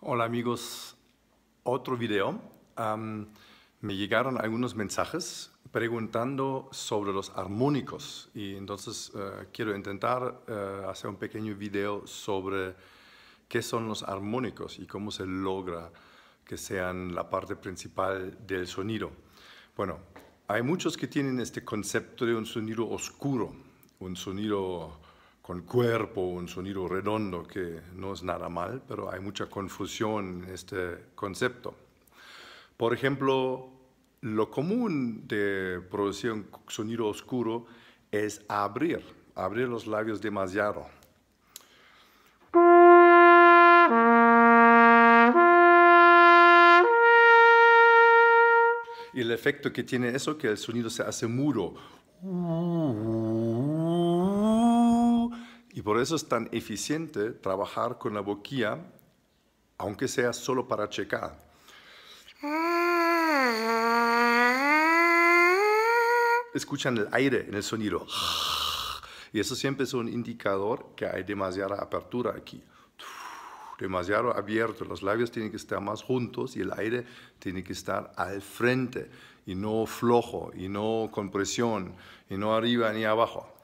Hola amigos, otro video. me llegaron algunos mensajes preguntando sobre los armónicos y entonces eh, quiero intentar eh, hacer un pequeño video sobre qué son los armónicos y cómo se logra que sean la parte principal del sonido. Bueno, hay muchos que tienen este concepto de un sonido oscuro, un sonido con cuerpo, un sonido redondo, que no es nada mal, pero hay mucha confusión en este concepto. Por ejemplo, lo común de producir un sonido oscuro es abrir, abrir los labios demasiado. Y el efecto que tiene eso que el sonido se hace mudo Y por eso es tan eficiente trabajar con la boquilla, aunque sea solo para checar. Escuchan el aire en el sonido. Y eso siempre es un indicador que hay demasiada apertura aquí. Demasiado abierto. Los labios tienen que estar más juntos y el aire tiene que estar al frente y no flojo y no con presión y no arriba ni abajo.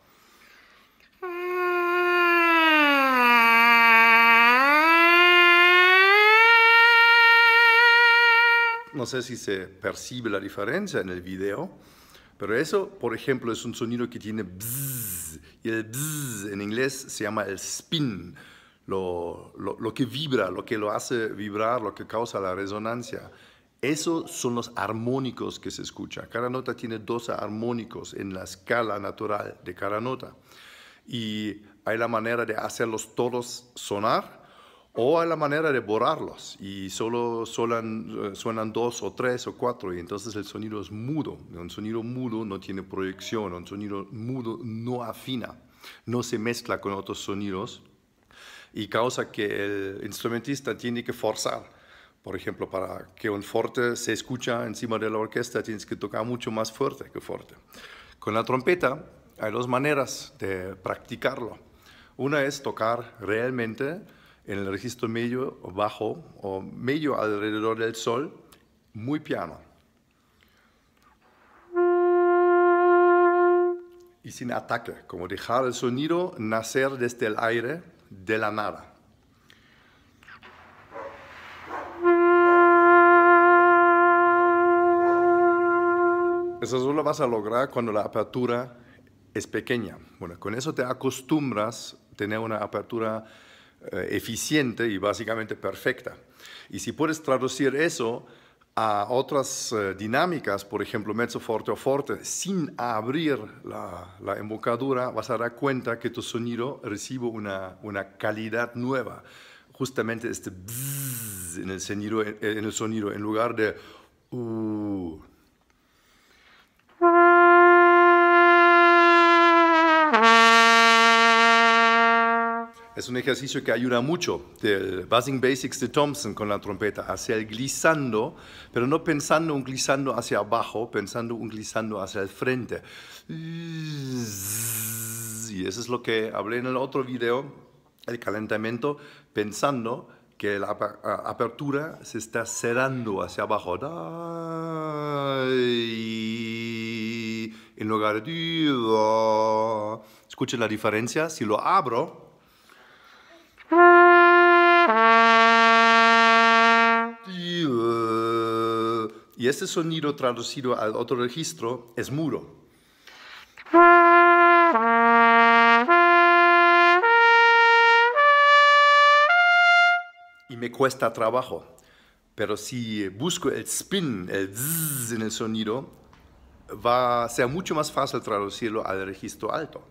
no sé si se percibe la diferencia en el video, pero eso, por ejemplo, es un sonido que tiene y el en inglés se llama el spin, lo, que vibra, lo que lo hace vibrar, lo que causa la resonancia. Esos son los armónicos que se escucha. Cada nota tiene dos armónicos en la escala natural de cada nota. Y hay la manera de hacerlos todos sonar o a la manera de borrarlos y solo suenan, eh, suenan, dos o tres o cuatro y entonces el sonido es mudo. Un sonido mudo no tiene proyección, un sonido mudo no afina, no se mezcla con otros sonidos y causa que el instrumentista tiene que forzar. Por ejemplo, para que un forte se escucha encima de la orquesta tienes que tocar mucho más fuerte que fuerte. Con la trompeta hay dos maneras de practicarlo. Una es tocar realmente en el registro medio o bajo o medio alrededor del sol, muy piano. Y sin ataque, como dejar el sonido nacer desde el aire, de la nada. Eso solo vas a lograr cuando la apertura es pequeña. Bueno, con eso te acostumbras a tener una apertura eh, eficiente y básicamente perfecta. Y si puedes traducir eso a otras eh, dinámicas, por ejemplo, mezzo forte o forte, sin abrir la, embocadura, vas a dar cuenta que tu sonido recibe una, una calidad nueva. Justamente este en el sonido, en, el sonido, en lugar de uh, Es un ejercicio que ayuda mucho, del Buzzing Basics de Thompson con la trompeta, hacia el glissando, pero no pensando un glissando hacia abajo, pensando un glissando hacia el frente. Y eso es lo que hablé en el otro video, el calentamiento, pensando que la apertura se está cerrando hacia abajo. En lugar de... Escuchen la diferencia, si lo abro Y este sonido traducido al otro registro es muro. Y me cuesta trabajo. Pero si busco el spin, el zzz en el sonido, va a ser mucho más fácil traducirlo al registro alto.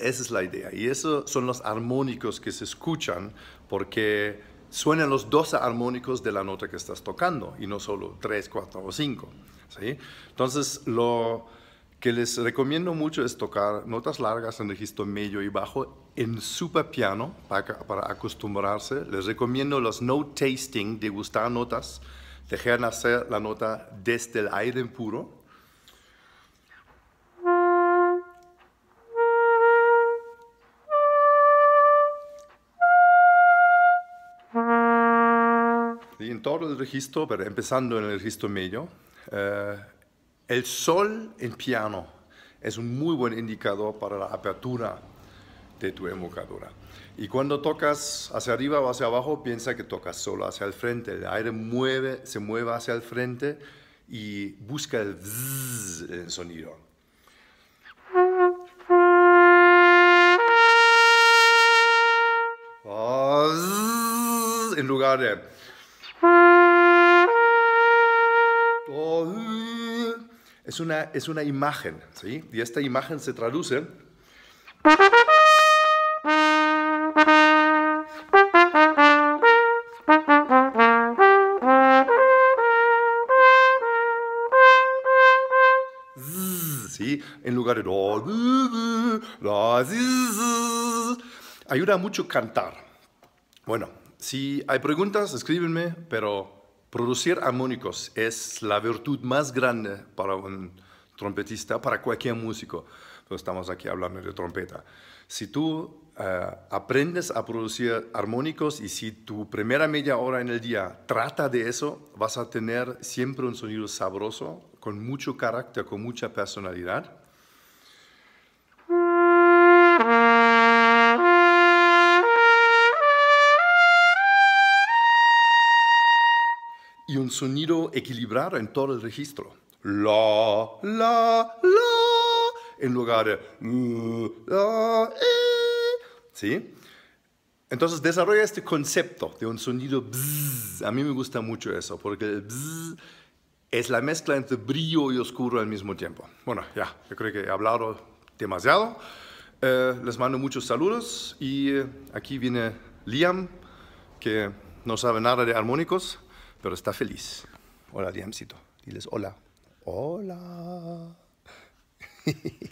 esa es la idea. Y esos son los armónicos que se escuchan porque suenan los 12 armónicos de la nota que estás tocando y no solo tres, cuatro o cinco. ¿sí? Entonces, lo que les recomiendo mucho es tocar notas largas en registro medio y bajo en super piano para, acostumbrarse. Les recomiendo los no tasting, degustar notas, dejar hacer la nota desde el aire puro todo el registro, pero empezando en el registro medio. Eh, el sol en piano es un muy buen indicador para la apertura de tu embocadura. Y cuando tocas hacia arriba o hacia abajo, piensa que tocas solo hacia el frente. El aire mueve, se mueve hacia el frente y busca el, zzz, sonido. Ah, en lugar de... Es una, es una imagen, ¿sí? Y esta imagen se traduce ¿Sí? En lugar de... Ayuda mucho cantar. Bueno, si hay preguntas, escríbenme, pero producir armónicos es la virtud más grande para un trompetista, para cualquier músico. Pero pues estamos aquí hablando de trompeta. Si tú eh, aprendes a producir armónicos y si tu primera media hora en el día trata de eso, vas a tener siempre un sonido sabroso, con mucho carácter, con mucha personalidad. sonido equilibrado en todo el registro. La, la, la, en lugar de mm, la, eh. ¿Sí? Entonces desarrolla este concepto de un sonido A mí me gusta mucho eso, porque el es la mezcla entre brillo y oscuro al mismo tiempo. Bueno, ya, yo creo que he hablado demasiado. Eh, les mando muchos saludos y eh, aquí viene Liam, que no sabe nada de armónicos pero está feliz. Hola, Diamcito. Diles hola. Hola.